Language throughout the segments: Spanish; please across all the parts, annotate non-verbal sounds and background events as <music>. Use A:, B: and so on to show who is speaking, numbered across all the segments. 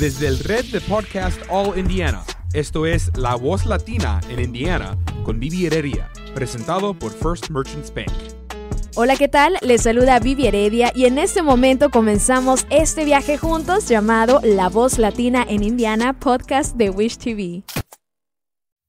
A: desde el red de podcast All Indiana. Esto es La Voz Latina en Indiana con Vivi Heredia, presentado por First Merchants Bank.
B: Hola, ¿qué tal? Les saluda Vivi Heredia y en este momento comenzamos este viaje juntos llamado La Voz Latina en Indiana podcast de Wish TV.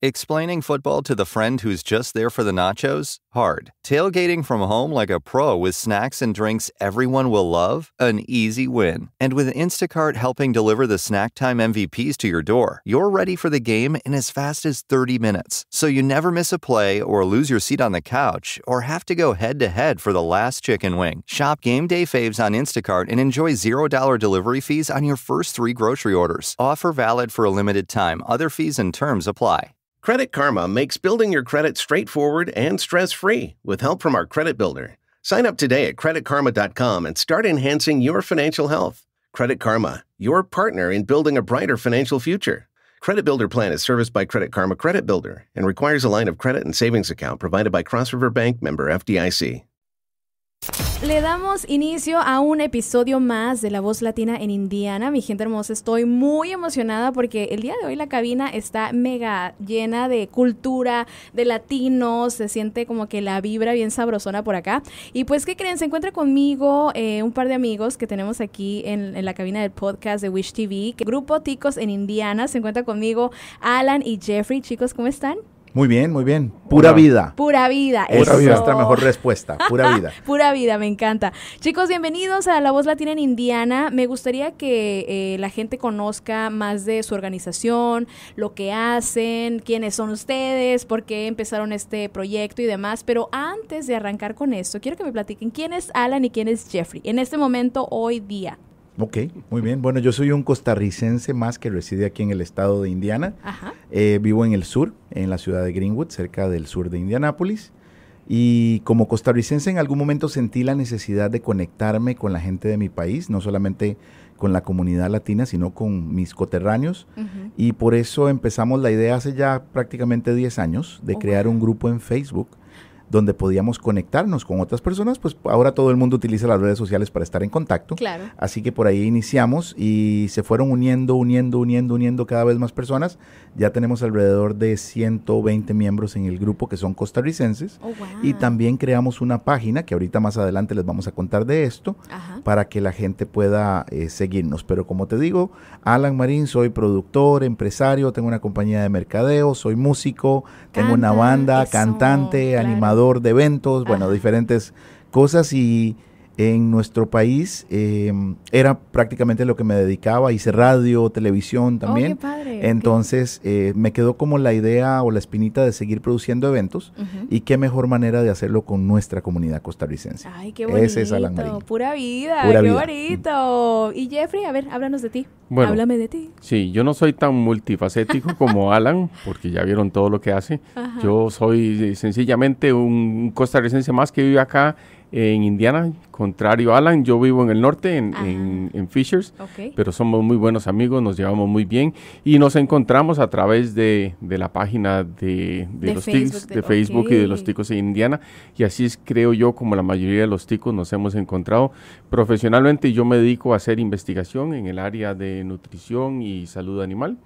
C: Explaining football to the friend who's just there for the nachos hard. Tailgating from home like a pro with snacks and drinks everyone will love? An easy win. And with Instacart helping deliver the snack time MVPs to your door, you're ready for the game in as fast as 30 minutes. So you never miss a play or lose your seat on the couch or have to go head to head for the last chicken wing. Shop game day faves on Instacart and enjoy $0 delivery fees on your first three grocery orders. Offer valid for a limited time. Other fees and terms apply. Credit Karma makes building your credit straightforward and stress free with help from our credit builder. Sign up today at creditkarma.com and start enhancing your financial health. Credit Karma, your partner in building a brighter financial future. Credit Builder Plan is serviced by Credit Karma Credit Builder and requires a line of credit and savings account provided by Cross River Bank member FDIC.
B: le damos inicio a un episodio más de La Voz Latina en Indiana. Mi gente hermosa, estoy muy emocionada porque el día de hoy la cabina está mega llena de cultura, de latinos, se siente como que la vibra bien sabrosona por acá. Y pues, ¿qué creen? Se encuentra conmigo eh, un par de amigos que tenemos aquí en, la cabina del podcast de Wish TV, que Grupo Ticos en Indiana. Se encuentra conmigo Alan y Jeffrey. Chicos, ¿cómo están?
C: Muy bien, muy bien. Pura vida.
B: Pura vida. es nuestra mejor
C: respuesta. Pura vida. <laughs>
B: Pura vida, me encanta. Chicos, bienvenidos a La Voz Latina en Indiana. Me gustaría que eh, la gente conozca más de su organización, lo que hacen, quiénes son ustedes, por qué empezaron este proyecto y demás. Pero antes de arrancar con esto, quiero que me platiquen quién es Alan y quién es Jeffrey en este momento, hoy día.
C: Ok, muy bien. Bueno, yo soy un costarricense más que reside aquí en el estado de Indiana. Eh, vivo en el sur, en la ciudad de Greenwood, cerca del sur de Indianápolis. Y como costarricense en algún momento sentí la necesidad de conectarme con la gente de mi país, no solamente con la comunidad latina, sino con mis coterráneos. Y por eso empezamos la idea hace ya prácticamente 10 años de oh, crear un grupo en Facebook donde podíamos conectarnos con otras personas, pues ahora todo el mundo utiliza las redes sociales para estar en contacto. Claro. Así que por ahí iniciamos y se fueron uniendo, uniendo, uniendo, uniendo cada vez más personas. Ya tenemos alrededor de 120 miembros en el grupo que son costarricenses. Oh, wow. Y también creamos una página que ahorita más adelante les vamos a contar de esto para que la gente pueda eh, seguirnos. Pero como te digo, Alan Marín, soy productor, empresario, tengo una compañía de mercadeo, soy músico, tengo una banda, cantante, animador de eventos, bueno, diferentes cosas y en nuestro país em, era prácticamente lo que me dedicaba, hice radio, televisión oh, también. Entonces eh, me quedó como la idea o la espinita de seguir produciendo eventos y qué mejor manera de hacerlo con nuestra comunidad costarricense. Ay, qué bonito. es Alan
B: Pura vida, qué Y Jeffrey, a ver, háblanos de ti. Bueno, Háblame de ti.
A: Sí, yo no soy tan multifacético <laughs> como Alan, porque ya vieron todo lo que hace. Yo soy eh, sencillamente un costarricense más que vive acá en Indiana, contrario a Alan, yo vivo en el norte, en, ah. Fishers, pero somos muy buenos amigos, nos llevamos muy bien y nos encontramos a través de, la página de, los Facebook, de, Facebook y de los ticos en Indiana y así es, creo yo, como la mayoría de los ticos nos hemos encontrado profesionalmente. Yo me dedico a hacer investigación en el área de nutrición y salud animal,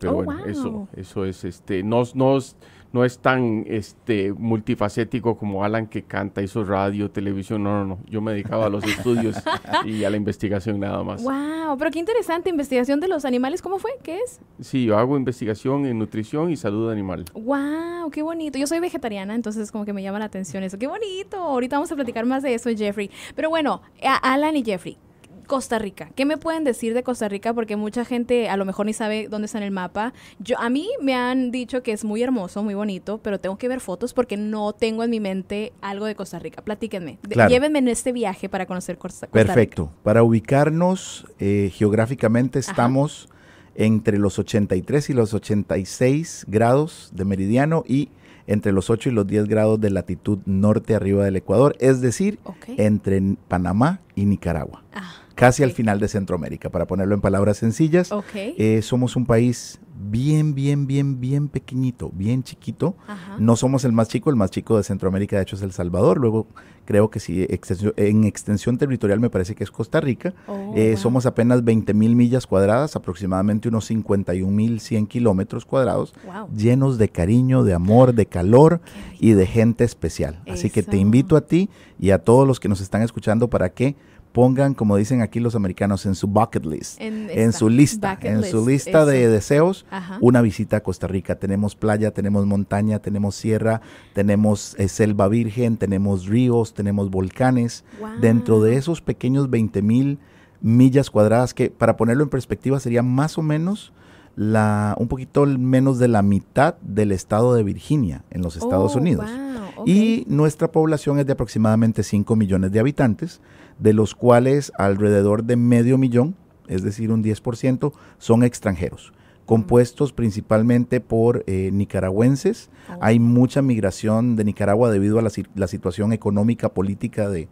A: pero oh, bueno, eso, eso es, este, nos nos no es tan este, multifacético como Alan que canta, hizo radio, televisión, no, no, no. Yo me dedicaba a los estudios y a la investigación nada más.
B: ¡Wow! Pero qué interesante, investigación de los animales, ¿cómo fue? ¿Qué es?
A: Sí, yo hago investigación en nutrición y salud animal.
B: ¡Wow! ¡Qué bonito! Yo soy vegetariana, entonces como que me llama la atención eso. ¡Qué bonito! Ahorita vamos a platicar más de eso, Jeffrey. Pero bueno, Alan y Jeffrey, Costa Rica. ¿Qué me pueden decir de Costa Rica? Porque mucha gente a lo mejor ni sabe dónde está en el mapa. Yo, a mí me han dicho que es muy hermoso, muy bonito, pero tengo que ver fotos porque no tengo en mi mente algo de Costa Rica. Platíquenme. Llévenme en este viaje para conocer Costa, Rica. Perfecto.
C: Para ubicarnos eh, geográficamente estamos entre los 83 y los 86 grados de meridiano y entre los 8 y los 10 grados de latitud norte arriba del Ecuador, es decir, entre Panamá y Nicaragua. Ajá. Ah casi al final de Centroamérica, para ponerlo en palabras sencillas. Eh, somos un país bien, bien, bien, bien pequeñito, bien chiquito. No somos el más chico, el más chico de Centroamérica de hecho es El Salvador, luego creo que si en extensión territorial me parece que es Costa Rica. Oh, eh, somos apenas 20 mil millas cuadradas, aproximadamente unos 51 mil 100 kilómetros cuadrados, llenos de cariño, de amor, de calor y de gente especial. Así que te invito a ti y a todos los que nos están escuchando para que pongan, como dicen aquí los americanos, en su bucket list, en, su lista, en su lista de deseos, una visita a Costa Rica. Tenemos playa, tenemos montaña, tenemos sierra, tenemos eh, selva virgen, tenemos ríos, tenemos volcanes. Dentro de esos pequeños 20 mil millas cuadradas, que para ponerlo en perspectiva sería más o menos la, un poquito menos de la mitad del estado de Virginia en los Estados oh, Unidos. Y nuestra población es de aproximadamente 5 millones de habitantes, de los cuales alrededor de medio millón, es decir, un 10%, son extranjeros compuestos principalmente por eh, nicaragüenses. Oh. Hay mucha migración de Nicaragua debido a la, situación económica, política de,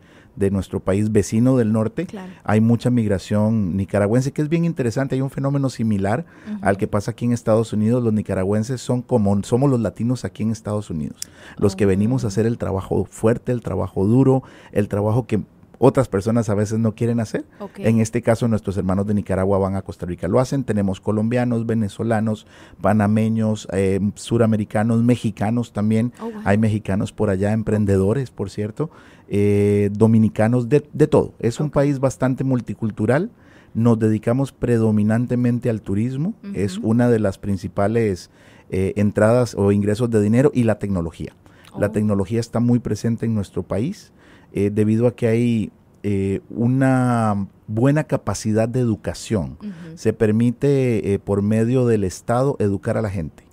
C: nuestro país vecino del norte. Hay mucha migración nicaragüense, que es bien interesante. Hay un fenómeno similar al que pasa aquí en Estados Unidos. Los nicaragüenses son como somos los latinos aquí en Estados Unidos, los que oh. venimos a hacer el trabajo fuerte, el trabajo duro, el trabajo que otras personas a veces no quieren hacer. En este caso, nuestros hermanos de Nicaragua van a Costa Rica, lo hacen. Tenemos colombianos, venezolanos, panameños, eh, suramericanos, mexicanos también. Oh, Hay mexicanos por allá, emprendedores, por cierto, eh, dominicanos, de, todo. Es un país bastante multicultural. Nos dedicamos predominantemente al turismo. Es una de las principales eh, entradas o ingresos de dinero y la tecnología. La oh. tecnología está muy presente en nuestro país. Eh, debido a que hay eh, una buena capacidad de educación. Se permite eh, por medio del Estado educar a la gente.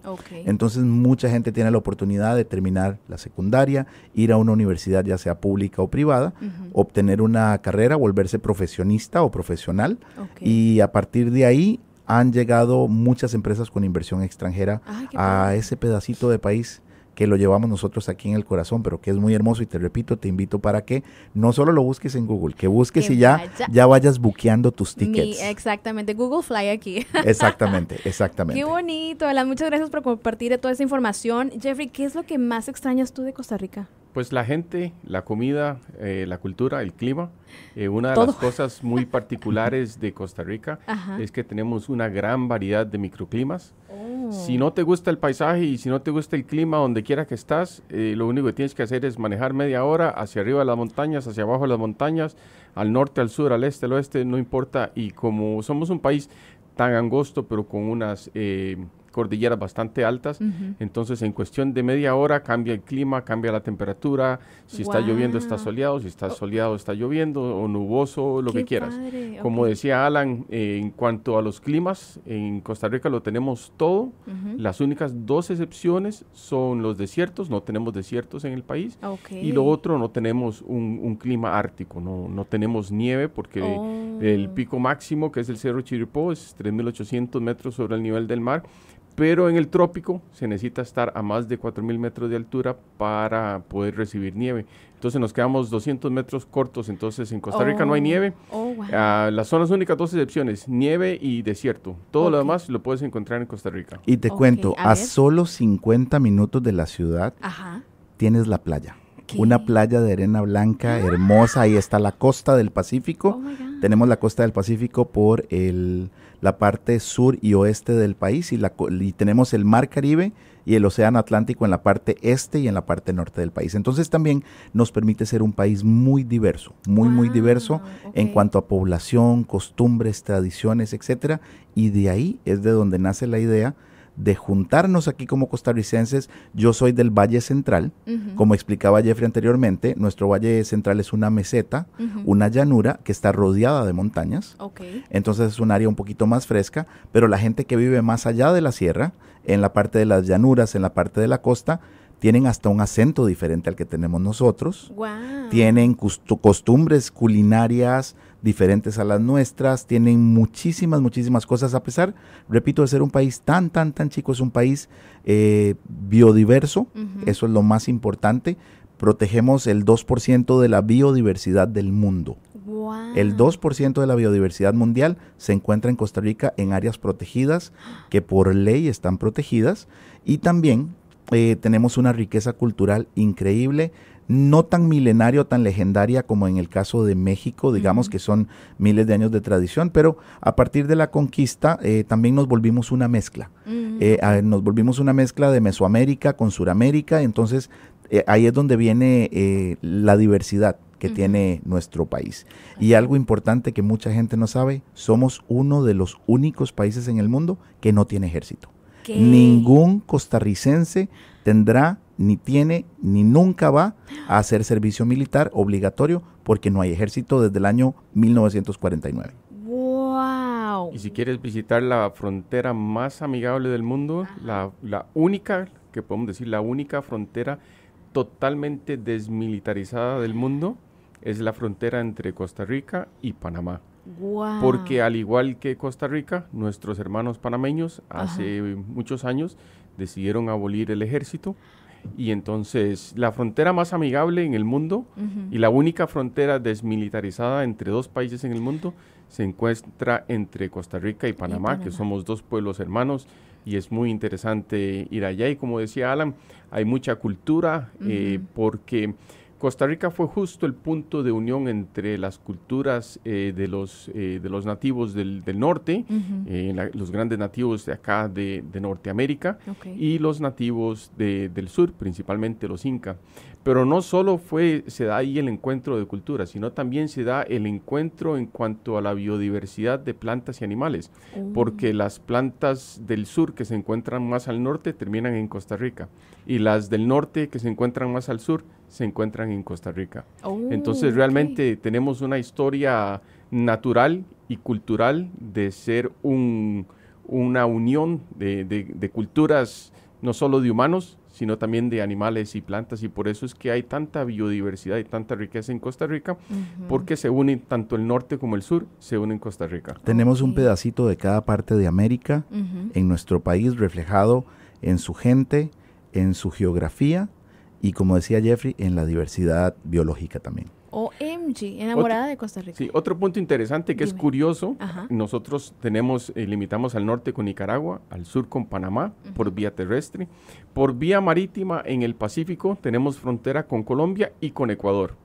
C: Entonces mucha gente tiene la oportunidad de terminar la secundaria, ir a una universidad ya sea pública o privada, obtener una carrera, volverse profesionista o profesional y a partir de ahí han llegado muchas empresas con inversión extranjera a ese pedacito de país que lo llevamos nosotros aquí en el corazón, pero que es muy hermoso y te repito, te invito para que no solo lo busques en Google, que busques y ya, ya vayas buqueando tus tickets.
B: exactamente, Google Fly aquí.
C: Exactamente, <laughs> exactamente. Qué
B: bonito, muchas gracias por compartir toda esa información. Jeffrey, ¿qué es lo que más extrañas tú de Costa Rica?
A: Pues la gente, la comida, eh, la cultura, el clima. Eh, una de las cosas muy <laughs> particulares de Costa Rica es que tenemos una gran variedad de microclimas.
B: Oh. Si no
A: te gusta el paisaje y si no te gusta el clima, donde quiera que estás, eh, lo único que tienes que hacer es manejar media hora hacia arriba de las montañas, hacia abajo de las montañas, al norte, al sur, al este, al oeste, no importa. Y como somos un país tan angosto, pero con unas... Eh, cordilleras bastante altas, entonces en cuestión de media hora cambia el clima, cambia la temperatura, si está lloviendo está soleado, si está oh. soleado está lloviendo, o nuboso, lo que quieras. Como decía Alan, eh, en cuanto a los climas, en Costa Rica lo tenemos todo, las únicas dos excepciones son los desiertos, no tenemos desiertos en el país, y lo otro no tenemos un, clima ártico, no, tenemos nieve porque el oh. pico máximo que es el Cerro Chiripó es 3.800 metros sobre el nivel del mar, pero en el trópico se necesita estar a más de 4.000 metros de altura para poder recibir nieve. Entonces nos quedamos 200 metros cortos, entonces en Costa Rica no hay oh, nieve. Oh, ah, las zonas únicas dos excepciones, nieve y desierto. Todo lo demás lo puedes encontrar en Costa Rica. Y te cuento, a, solo
C: 50 minutos de la ciudad tienes la playa. Una playa de arena blanca ah. hermosa, ahí está la costa del Pacífico. Oh Tenemos la costa del Pacífico por el la parte sur y oeste del país y, la, tenemos el mar Caribe y el océano Atlántico en la parte este y en la parte norte del país. Entonces también nos permite ser un país muy diverso, muy, muy diverso en cuanto a población, costumbres, tradiciones, etcétera. Y de ahí es de donde nace la idea de juntarnos aquí como costarricenses. Yo soy del Valle Central, como explicaba Jeffrey anteriormente, nuestro Valle Central es una meseta, una llanura que está rodeada de montañas. Entonces es un área un poquito más fresca, pero la gente que vive más allá de la sierra, en la parte de las llanuras, en la parte de la costa, tienen hasta un acento diferente al que tenemos nosotros. Tienen costumbres culinarias, diferentes a las nuestras, tienen muchísimas, muchísimas cosas, a pesar, repito, de ser un país tan, tan, tan chico, es un país eh, biodiverso, eso es lo más importante, protegemos el 2% de la biodiversidad del mundo. El 2% de la biodiversidad mundial se encuentra en Costa Rica en áreas protegidas, que por ley están protegidas, y también eh, tenemos una riqueza cultural increíble no tan milenario, tan legendaria como en el caso de México, digamos que son miles de años de tradición, pero a partir de la conquista eh, también nos volvimos una mezcla. Mm. Eh, nos volvimos una mezcla de Mesoamérica con Suramérica, entonces eh, ahí es donde viene la diversidad que tiene nuestro país. Y algo importante que mucha gente no sabe, somos uno de los únicos países en el mundo que no tiene ejército. Ningún costarricense tendrá ni tiene ni nunca va a hacer servicio militar obligatorio porque no hay ejército desde el año 1949.
B: ¡Wow! Y si
A: quieres visitar la frontera más amigable del mundo, la, única, que podemos decir, la única frontera totalmente desmilitarizada del mundo, es la frontera entre Costa Rica y Panamá. Wow. Porque al igual que Costa Rica, nuestros hermanos panameños hace muchos años decidieron abolir el ejército y entonces la frontera más amigable en el mundo y la única frontera desmilitarizada entre dos países en el mundo se encuentra entre Costa Rica y Panamá, que somos dos pueblos hermanos y es muy interesante ir allá. Y como decía Alan, hay mucha cultura eh, porque Costa Rica fue justo el punto de unión entre las culturas eh, de, los, eh, de los nativos del, del norte, eh, los grandes nativos de acá de, Norteamérica, y los nativos del sur, principalmente los incas. Pero no solo fue, se da ahí el encuentro de culturas, sino también se da el encuentro en cuanto a la biodiversidad de plantas y animales, oh. porque las plantas del sur que se encuentran más al norte terminan en Costa Rica y las del norte que se encuentran más al sur se encuentran en Costa Rica. Oh, Entonces realmente tenemos una historia natural y cultural de ser un, una unión de, culturas, no solo de humanos, sino también de animales y plantas, y por eso es que hay tanta biodiversidad y tanta riqueza en Costa Rica, porque se une tanto el norte como el sur, se une en Costa Rica.
C: Tenemos un pedacito de cada parte de América en nuestro país reflejado en su gente, en su geografía y, como decía Jeffrey, en la diversidad biológica también.
B: OMG, enamorada de Costa Rica.
A: Sí, otro punto interesante que es curioso, nosotros tenemos, eh, limitamos al norte con Nicaragua, al sur con Panamá, por vía terrestre, por vía marítima en el Pacífico tenemos frontera con Colombia y con Ecuador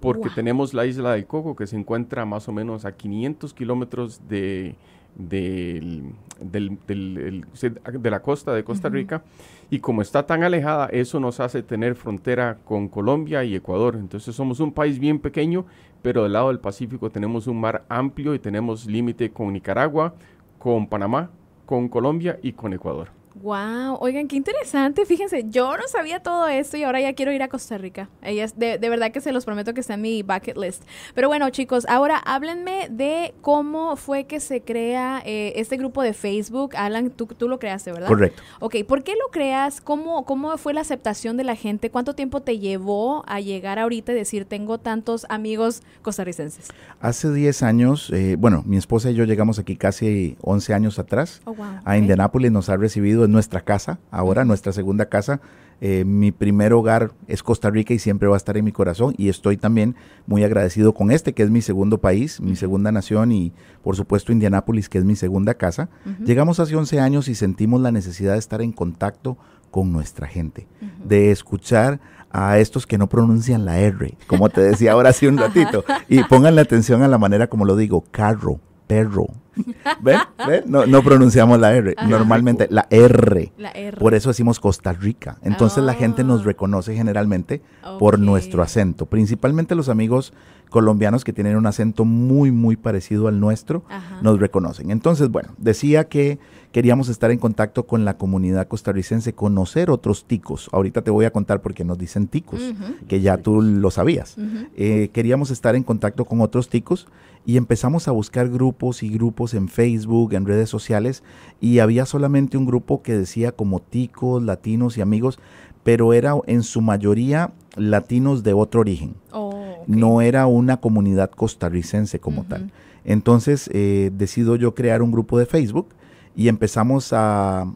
A: porque tenemos la isla de Coco que se encuentra más o menos a 500 kilómetros de del, de la costa de Costa Rica. Y como está tan alejada, eso nos hace tener frontera con Colombia y Ecuador. Entonces somos un país bien pequeño, pero del lado del Pacífico tenemos un mar amplio y tenemos límite con Nicaragua, con Panamá, con Colombia y con Ecuador.
B: Wow, oigan, qué interesante. Fíjense, yo no sabía todo esto y ahora ya quiero ir a Costa Rica. Ella de, de, verdad que se los prometo que está en mi bucket list. Pero bueno, chicos, ahora háblenme de cómo fue que se crea eh, este grupo de Facebook. Alan, tú, tú lo creaste, ¿verdad? Correcto. Ok, ¿por qué lo creas? ¿Cómo, ¿Cómo fue la aceptación de la gente? ¿Cuánto tiempo te llevó a llegar ahorita y decir, tengo tantos amigos costarricenses?
C: Hace 10 años, eh, bueno, mi esposa y yo llegamos aquí casi 11 años atrás. Oh, a Indianapolis Indianápolis nos ha recibido nuestra casa, ahora nuestra segunda casa. Eh, mi primer hogar es Costa Rica y siempre va a estar en mi corazón y estoy también muy agradecido con este, que es mi segundo país, mi segunda nación y por supuesto Indianápolis, que es mi segunda casa. Llegamos hace 11 años y sentimos la necesidad de estar en contacto con nuestra gente, de escuchar a estos que no pronuncian la R, como te decía ahora hace un <laughs> ratito, y pongan la atención a la manera como lo digo, carro perro. ¿Ves? No, pronunciamos la R. Normalmente la R. Por eso decimos Costa Rica. Entonces la gente nos oh. reconoce generalmente por nuestro acento. Principalmente los amigos colombianos que tienen un acento muy, muy parecido al nuestro nos reconocen. Entonces, bueno, decía que queríamos estar en contacto con la comunidad costarricense, conocer otros ticos. Ahorita te voy a contar por qué nos dicen ticos, que ya tú lo sabías. Eh, queríamos estar en contacto con otros ticos y empezamos a buscar grupos y grupos en Facebook, en redes sociales, y había solamente un grupo que decía como ticos, latinos y amigos, pero era en su mayoría latinos de otro origen. Oh, no era una comunidad costarricense como tal. Entonces eh, decido yo crear un grupo de Facebook y empezamos a,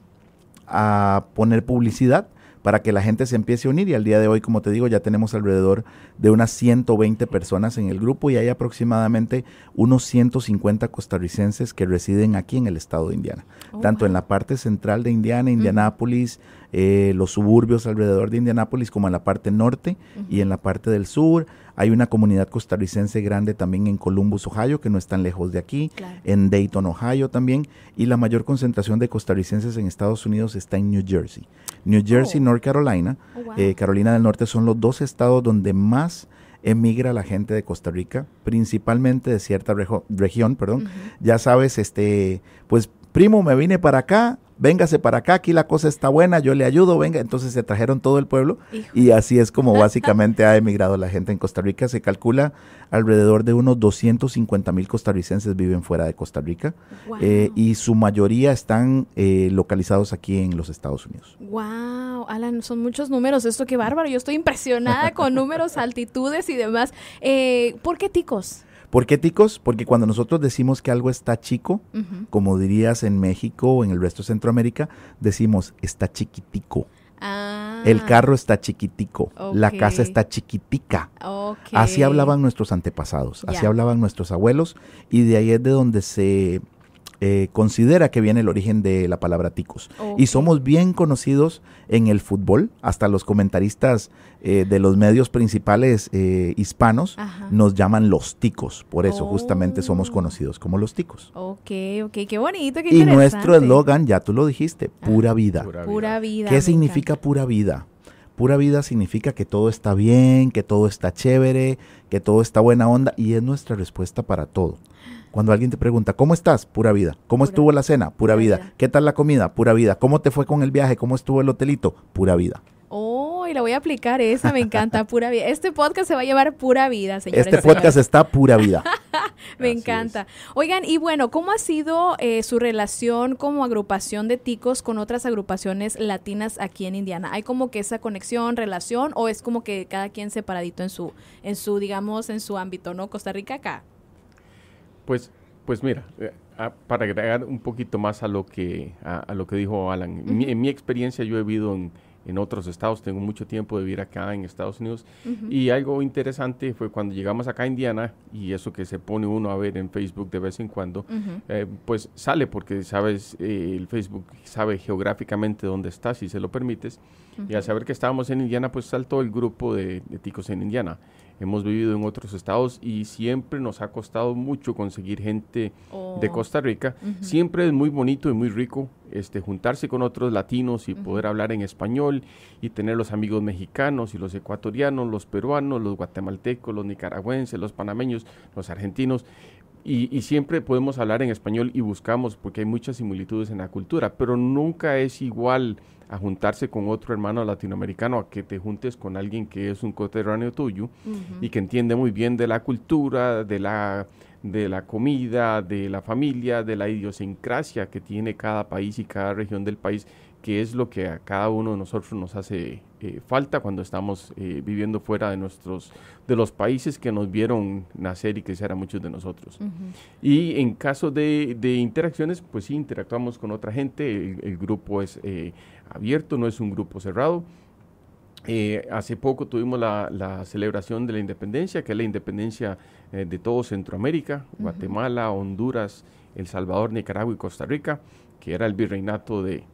C: a poner publicidad para que la gente se empiece a unir y al día de hoy, como te digo, ya tenemos alrededor de unas 120 personas en el grupo y hay aproximadamente unos 150 costarricenses que residen aquí en el estado de Indiana, oh, tanto en la parte central de Indiana, Indianápolis, eh, los suburbios alrededor de Indianápolis, como en la parte norte y en la parte del sur. Hay una comunidad costarricense grande también en Columbus, Ohio, que no es tan lejos de aquí, en Dayton, Ohio también, y la mayor concentración de costarricenses en Estados Unidos está en New Jersey. New Jersey, oh. North Carolina, oh, eh, Carolina del Norte son los dos estados donde más emigra la gente de Costa Rica, principalmente de cierta región, perdón. Ya sabes, este, pues primo, me vine para acá, véngase para acá, aquí la cosa está buena, yo le ayudo, venga. Entonces se trajeron todo el pueblo y así es como básicamente ha emigrado la gente en Costa Rica. Se calcula alrededor de unos 250 mil costarricenses viven fuera de Costa Rica eh, y su mayoría están eh, localizados aquí en los Estados Unidos.
B: ¡Wow! Alan, son muchos números, esto qué bárbaro. Yo estoy impresionada con números, <laughs> altitudes y demás. Eh, ¿Por qué ticos?
C: ¿Por qué ticos? Porque cuando nosotros decimos que algo está chico, como dirías en México o en el resto de Centroamérica, decimos está chiquitico.
B: Ah. El carro
C: está chiquitico, la casa está chiquitica. Así hablaban nuestros antepasados, así hablaban nuestros abuelos y de ahí es de donde se eh, considera que viene el origen de la palabra ticos. Y somos bien conocidos en el fútbol, hasta los comentaristas eh, de los medios principales eh, hispanos nos llaman los ticos, por eso justamente somos oh. conocidos como los ticos.
B: Ok, ok, qué bonito, Y nuestro eslogan,
C: ya tú lo dijiste, ah, pura, vida. pura vida. ¿Qué significa pura vida? Pura vida significa que todo está bien, que todo está chévere, que todo está buena onda y es nuestra respuesta para todo. Cuando alguien te pregunta, ¿cómo estás? Pura vida. ¿Cómo estuvo la cena? Pura, vida. ¿Qué tal la comida? Pura vida. ¿Cómo te fue con el viaje? ¿Cómo estuvo el hotelito? Pura vida.
B: Oh, y la voy a aplicar esa, me encanta, <laughs> pura vida. Este podcast se va a llevar pura vida, señores. Este podcast <laughs>
C: está pura vida.
B: <laughs> me encanta. Oigan, y bueno, ¿cómo ha sido eh, su relación como agrupación de ticos con otras agrupaciones latinas aquí en Indiana? ¿Hay como que esa conexión, relación, o es como que cada quien separadito en su, en su, digamos, en su ámbito, ¿no? Costa Rica acá.
A: Pues, pues mira, eh, ah, para agregar un poquito más a lo que, a, lo que dijo Alan, en mi experiencia yo he vivido en, otros estados, tengo mucho tiempo de vivir acá en Estados Unidos y algo interesante fue cuando llegamos acá a Indiana y eso que se pone uno a ver en Facebook de vez en cuando, eh, pues sale porque sabes, eh, el Facebook sabe geográficamente dónde estás si se lo permites y al saber que estábamos en Indiana pues saltó el grupo de, de ticos en Indiana hemos vivido en otros estados y siempre nos ha costado mucho conseguir gente de oh. Costa Rica. Siempre es muy bonito y muy rico este, juntarse con otros latinos y poder hablar en español y tener los amigos mexicanos y los ecuatorianos, los peruanos, los guatemaltecos, los nicaragüenses, los panameños, los argentinos. Y, siempre podemos hablar en español y buscamos porque hay muchas similitudes en la cultura, pero nunca es igual a juntarse con otro hermano latinoamericano a que te juntes con alguien que es un coterráneo tuyo y que entiende muy bien de la cultura, de la, de la comida, de la familia, de la idiosincrasia que tiene cada país y cada región del país, que es lo que a cada uno de nosotros nos hace eh, falta cuando estamos eh, viviendo fuera de nuestros de los países que nos vieron nacer y crecer a muchos de nosotros y en caso de, interacciones pues sí interactuamos con otra gente el, grupo es eh, abierto no es un grupo cerrado hace poco tuvimos la, celebración de la independencia que es la independencia de todo Centroamérica Guatemala Honduras El Salvador Nicaragua y Costa Rica que era el virreinato de,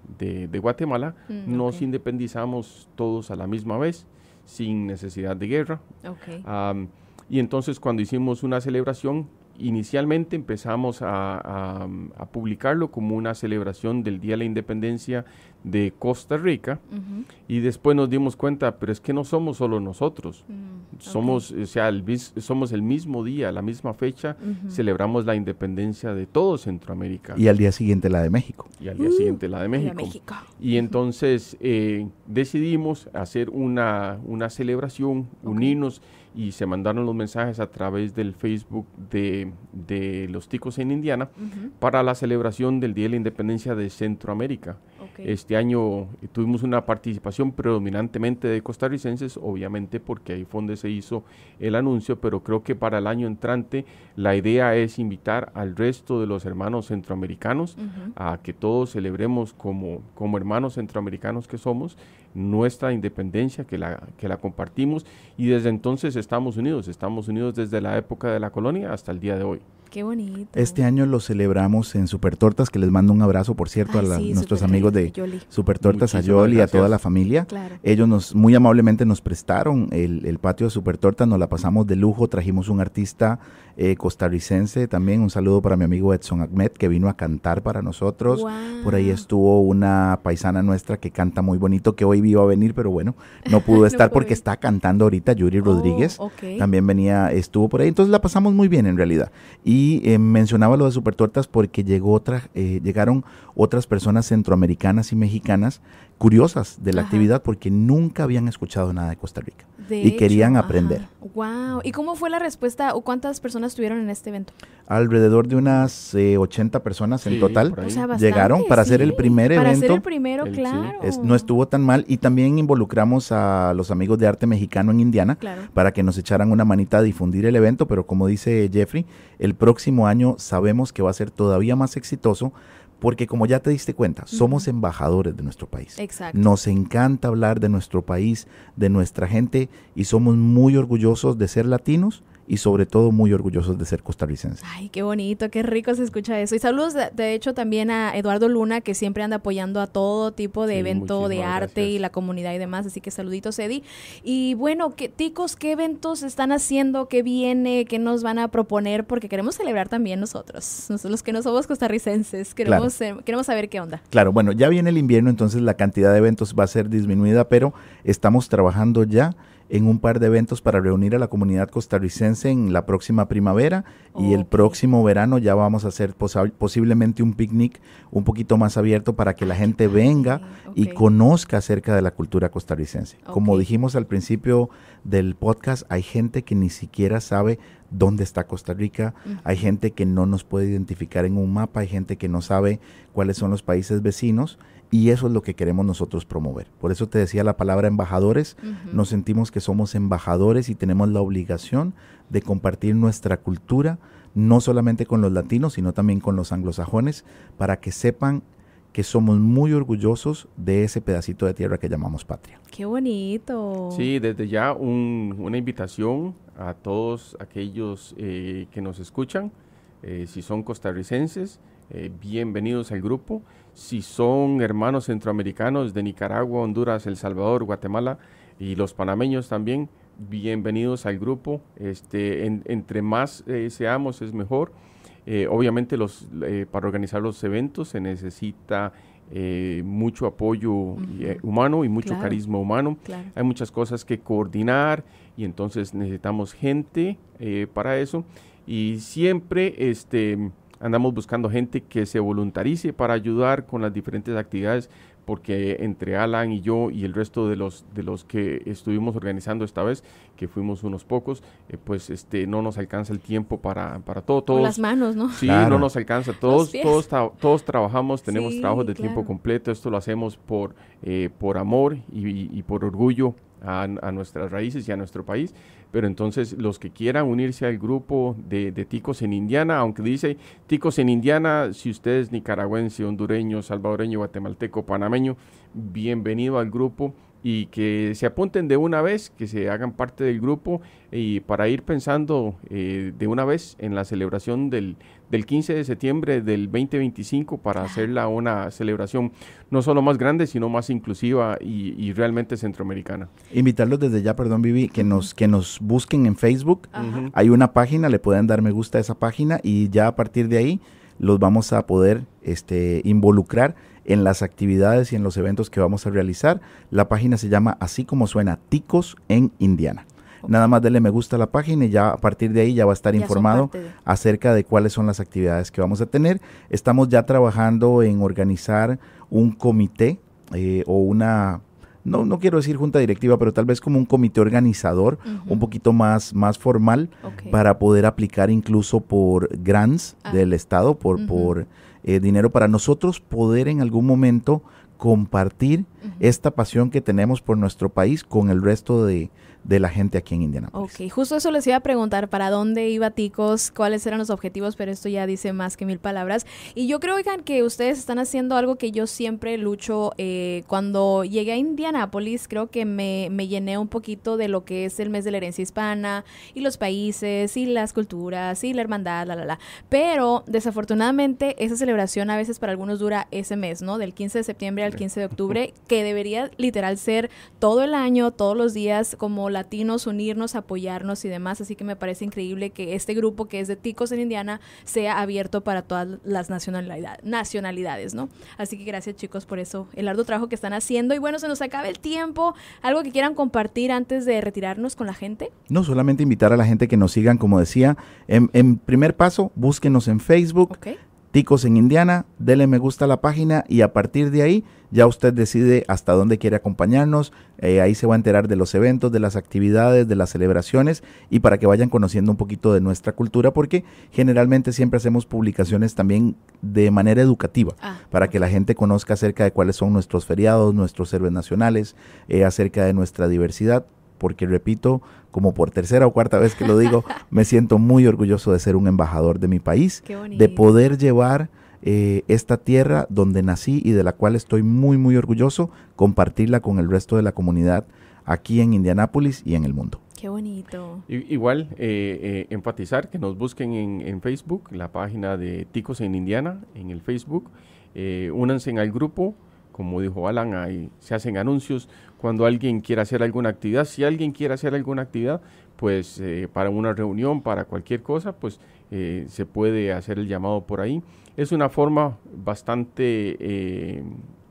A: Guatemala, mm, nos independizamos todos a la misma vez, sin necesidad de guerra. y entonces cuando hicimos una celebración, inicialmente empezamos a, publicarlo como una celebración del Día de la Independencia de Costa Rica y después nos dimos cuenta, pero es que no somos solo nosotros, mm, somos, sea, el, somos el mismo día, la misma fecha, celebramos la independencia de todo Centroamérica. Y al día siguiente la de México. Y al día siguiente la de uh, México. Y entonces eh, decidimos hacer una, celebración, unirnos y se mandaron los mensajes a través del Facebook de, los ticos en Indiana para la celebración del Día de la Independencia de Centroamérica. Este año tuvimos una participación predominantemente de costarricenses, obviamente porque ahí fue donde se hizo el anuncio, pero creo que para el año entrante la idea es invitar al resto de los hermanos centroamericanos a que todos celebremos como, como hermanos centroamericanos que somos nuestra independencia, que la, que la compartimos y desde entonces Estados Unidos, estamos Unidos desde la época de la colonia hasta el día de hoy. Qué bonito.
C: Este año lo celebramos en Super Tortas, que les mando un abrazo, por cierto, a nuestros amigos de Supertortas, Super Tortas, a Yoli, y a toda la familia. Claro. Ellos nos muy amablemente nos prestaron el, patio de Super Tortas, nos la pasamos de lujo, trajimos un artista eh, costarricense también, un saludo para mi amigo Edson Ahmed, que vino a cantar para nosotros. Por ahí estuvo una paisana nuestra que canta muy bonito, que hoy iba a venir, pero bueno, no pudo <laughs> estar porque está cantando ahorita Yuri oh, Rodríguez. También venía, estuvo por ahí. Entonces la pasamos muy bien en realidad. Y eh, mencionaba lo de Super porque llegó otra, eh, llegaron otras personas centroamericanas y mexicanas curiosas de la actividad porque nunca habían escuchado nada de Costa Rica y querían aprender.
B: ¡Wow! ¿Y cómo fue la respuesta o cuántas personas tuvieron en este evento?
C: Alrededor de unas 80 eh, personas en total llegaron para hacer el primer evento. Para hacer el primero, claro. no estuvo tan mal y también involucramos a los amigos de arte mexicano en Indiana para que nos echaran una manita a difundir el evento, pero como dice Jeffrey, el próximo año sabemos que va a ser todavía más exitoso porque como ya te diste cuenta, somos embajadores de nuestro país. Exacto. Nos encanta hablar de nuestro país, de nuestra gente y somos muy orgullosos de ser latinos y sobre todo muy orgullosos de ser costarricenses.
B: Ay, qué bonito, qué rico se escucha eso. Y saludos de, hecho también a Eduardo Luna, que siempre anda apoyando a todo tipo de evento de arte y la comunidad y demás. Así que saluditos, Eddie. Y bueno, ¿qué, ticos, ¿qué eventos están haciendo? ¿Qué viene? ¿Qué nos van a proponer? Porque queremos celebrar también nosotros, nosotros los que no somos costarricenses. Queremos, queremos saber qué onda.
C: Claro, bueno, ya viene el invierno, entonces la cantidad de eventos va a ser disminuida, pero estamos trabajando ya en un par de eventos para reunir a la comunidad costarricense en la próxima primavera y el próximo verano ya vamos a hacer posiblemente un picnic un poquito más abierto para que la gente venga y conozca acerca de la cultura costarricense. Como dijimos al principio del podcast, hay gente que ni siquiera sabe dónde está Costa Rica, hay gente que no nos puede identificar en un mapa, hay gente que no sabe cuáles son los países vecinos y eso es lo que queremos nosotros promover. Por eso te decía la palabra embajadores. Nos sentimos que somos embajadores y tenemos la obligación de compartir nuestra cultura, no solamente con los latinos, sino también con los anglosajones, para que sepan que somos muy orgullosos de ese pedacito de tierra que llamamos patria.
B: ¡Qué bonito! Sí,
A: desde ya una invitación a todos aquellos eh, que nos escuchan, eh, si son costarricenses, eh, bienvenidos al grupo si son hermanos centroamericanos de Nicaragua, Honduras, El Salvador, Guatemala y los panameños también, bienvenidos al grupo. Este, entre más eh, seamos es mejor. Eh, obviamente los, eh, para organizar los eventos se necesita mucho apoyo humano y mucho carisma humano. Hay muchas cosas que coordinar y entonces necesitamos gente para eso. Y siempre este, andamos buscando gente que se voluntarice para ayudar con las diferentes actividades, porque entre Alan y yo y el resto de los, de los que estuvimos organizando esta vez, que fuimos unos pocos, eh, pues este, no nos alcanza el tiempo para, para todo. Todos, con las manos, ¿no? Sí, no nos alcanza. Todos, todos, todos trabajamos, tenemos trabajos de tiempo completo, esto lo hacemos por, eh, por amor y por orgullo a, nuestras raíces y a nuestro país. Pero entonces los que quieran unirse al grupo de, de, Ticos en Indiana, aunque dice Ticos en Indiana, si usted es nicaragüense, hondureño, salvadoreño, guatemalteco, panameño, bienvenido al grupo y que se apunten de una vez, que se hagan parte del grupo y para ir pensando eh, de una vez en la celebración del, del 15 de septiembre del 2025 para hacerla una celebración no solo más grande, sino más inclusiva y, realmente
C: centroamericana. Invitarlos desde ya, perdón Vivi, que nos, que nos busquen en Facebook. Hay una página, le pueden dar me gusta a esa página y ya a partir de ahí los vamos a poder este, involucrar en las actividades y en los eventos que vamos a realizar. La página se llama Así como suena, Ticos en Indiana. Nada más dele me gusta a la página y ya a partir de ahí ya va a estar informado acerca de cuáles son las actividades que vamos a tener. Estamos ya trabajando en organizar un comité eh, o una no, no, quiero decir junta directiva, pero tal vez como un comité organizador un poquito más, más formal para poder aplicar incluso por grants ah. del Estado, por, por eh, dinero para nosotros poder en algún momento compartir esta pasión que tenemos por nuestro país con el resto de, de la gente aquí en Indianápolis.
B: Ok, justo eso les iba a preguntar, ¿para dónde iba Ticos? ¿Cuáles eran los objetivos? Pero esto ya dice más que mil palabras. Y yo creo, oigan, que ustedes están haciendo algo que yo siempre lucho. Eh, cuando llegué a Indianápolis, creo que me, me, llené un poquito de lo que es el mes de la herencia hispana y los países y las culturas y la hermandad, la, la, la. Pero desafortunadamente esa celebración a veces para algunos dura ese mes, ¿no? Del 15 de septiembre al 15 de octubre, que debería literal ser todo el año, todos los días, como latinos, unirnos, apoyarnos y demás. Así que me parece increíble que este grupo que es de Ticos en Indiana sea abierto para todas las nacionalidades nacionalidades, ¿no? Así que gracias chicos por eso, el arduo trabajo que están haciendo. Y bueno, se nos acaba el tiempo. ¿Algo que quieran compartir antes de retirarnos con la gente?
C: No, solamente invitar a la gente que nos sigan, como decía, en, primer paso, búsquenos en Facebook. Ticos en Indiana, denle me gusta a la página y a partir de ahí ya usted decide hasta dónde quiere acompañarnos, eh, ahí se va a enterar de los eventos, de las actividades, de las celebraciones y para que vayan conociendo un poquito de nuestra cultura porque generalmente siempre hacemos publicaciones también de manera educativa ah. para que la gente conozca acerca de cuáles son nuestros feriados, nuestros héroes nacionales, eh, acerca de nuestra diversidad porque repito, como por tercera o cuarta vez que lo digo, <laughs> me siento muy orgulloso de ser un embajador de mi país, de poder llevar eh, esta tierra donde nací y de la cual estoy muy, muy orgulloso, compartirla con el resto de la comunidad aquí en Indianápolis y en el mundo.
B: Qué bonito.
A: Igual, eh, eh, enfatizar que nos busquen en, en, Facebook, la página de Ticos en Indiana, en el Facebook. únanse al grupo, como dijo Alan, ahí se hacen anuncios. Cuando alguien quiera hacer alguna actividad, si alguien quiere hacer alguna actividad, pues eh, para una reunión, para cualquier cosa, pues eh, se puede hacer el llamado por ahí. Es una forma bastante eh,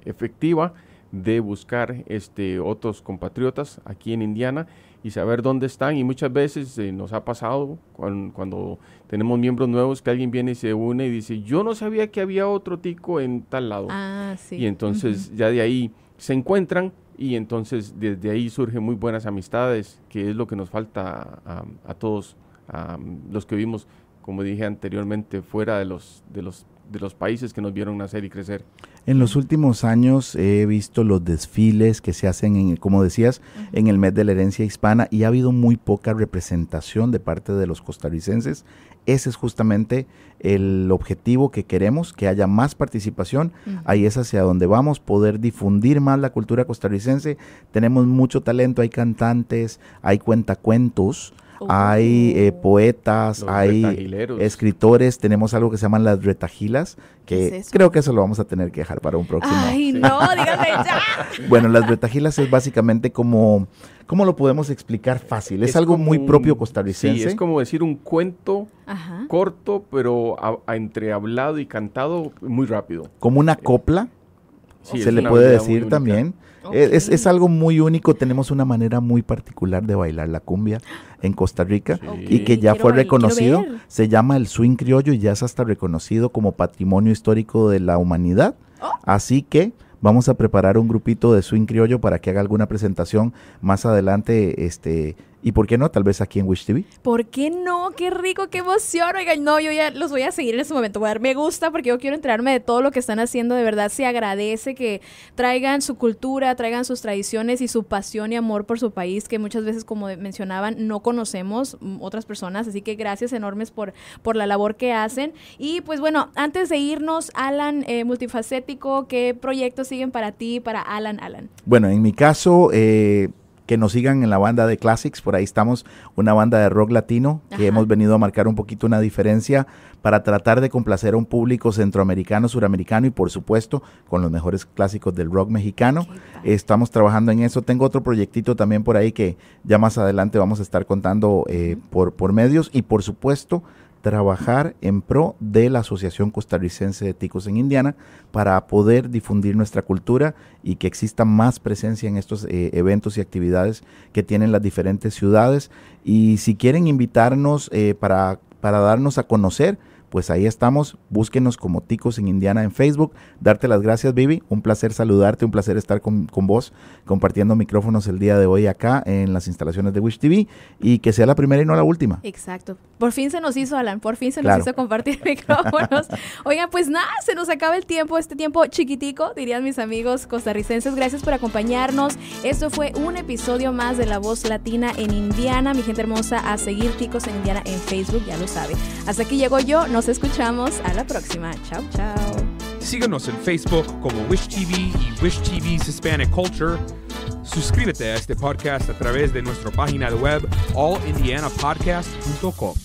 A: efectiva de buscar este, otros compatriotas aquí en Indiana y saber dónde están. Y muchas veces eh, nos ha pasado cuando, tenemos miembros nuevos que alguien viene y se une y dice, yo no sabía que había otro tico en tal lado. Ah, y entonces ya de ahí se encuentran y entonces desde ahí surgen muy buenas amistades, que es lo que nos falta a, todos a, los que vimos como dije anteriormente, fuera de los, de los, de los países que nos vieron nacer y crecer.
C: En los últimos años he visto los desfiles que se hacen, en, como decías, en el mes de la herencia hispana y ha habido muy poca representación de parte de los costarricenses. Ese es justamente el objetivo que queremos, que haya más participación. Ahí es hacia donde vamos, poder difundir más la cultura costarricense. Tenemos mucho talento, hay cantantes, hay cuentacuentos. Oh. Hay eh, poetas, hay escritores, tenemos algo que se llaman las retajilas que creo que eso lo vamos a tener que dejar para un próximo. Ay, no, <laughs> díganme ya. bueno, las Betajilas es básicamente como, ¿cómo lo podemos explicar fácil? Es, algo muy propio costarricense. Sí, es
A: como decir un cuento corto, pero entre hablado y cantado muy rápido.
C: Como una copla, se le puede decir también. Es, algo muy único, tenemos una manera muy particular de bailar la cumbia en Costa Rica y que ya fue reconocido, se llama el swing criollo y ya es hasta reconocido como patrimonio histórico de la humanidad. Oh. Así que vamos a preparar un grupito de swing criollo para que haga alguna presentación más adelante este ¿Y por qué no? Tal vez aquí en Wish TV.
B: ¿Por qué no? Qué rico, qué emoción. Oigan, no, yo ya los voy a seguir en ese momento. Voy a dar me gusta porque yo quiero enterarme de todo lo que están haciendo. De verdad, se agradece que traigan su cultura, traigan sus tradiciones y su pasión y amor por su país, que muchas veces, como mencionaban, no conocemos mm, otras personas. Así que gracias enormes por, por la labor que hacen. Y pues bueno, antes de irnos, Alan, eh, multifacético, ¿qué proyectos siguen para ti, para Alan, Alan?
C: Bueno, en mi caso... Eh, que nos sigan en la banda de Classics, por ahí estamos, una banda de rock latino que hemos venido a marcar un poquito una diferencia para tratar de complacer a un público centroamericano, suramericano y por supuesto con los mejores clásicos del rock mexicano. Estamos trabajando en eso. Tengo otro proyectito también por ahí que ya más adelante vamos a estar contando eh, por, por medios y por supuesto trabajar en pro de la Asociación Costarricense de Ticos en Indiana para poder difundir nuestra cultura y que exista más presencia en estos eh, eventos y actividades que tienen las diferentes ciudades. Y si quieren invitarnos eh, para, para darnos a conocer, pues ahí estamos. Búsquenos como Ticos en Indiana en Facebook. Darte las gracias, Vivi. Un placer saludarte, un placer estar con, vos, compartiendo micrófonos el día de hoy acá en las instalaciones de Wish TV y que sea la primera y no la última.
B: Exacto. Por fin se nos hizo, Alan, por fin se nos hizo compartir <laughs> micrófonos. Oigan, pues nada, se nos acaba el tiempo, este tiempo chiquitico, dirían mis amigos costarricenses. Gracias por acompañarnos. Esto fue un episodio más de La Voz Latina en Indiana. Mi gente hermosa, a seguir Ticos en Indiana en Facebook, ya lo sabe. Hasta aquí llegó yo. Nos nos escuchamos a la próxima. Chau, chao.
C: Síganos
A: en Facebook como Wish TV y Wish TV's Hispanic Culture. Suscríbete a este podcast a través de nuestra página de web allindianapodcast.com.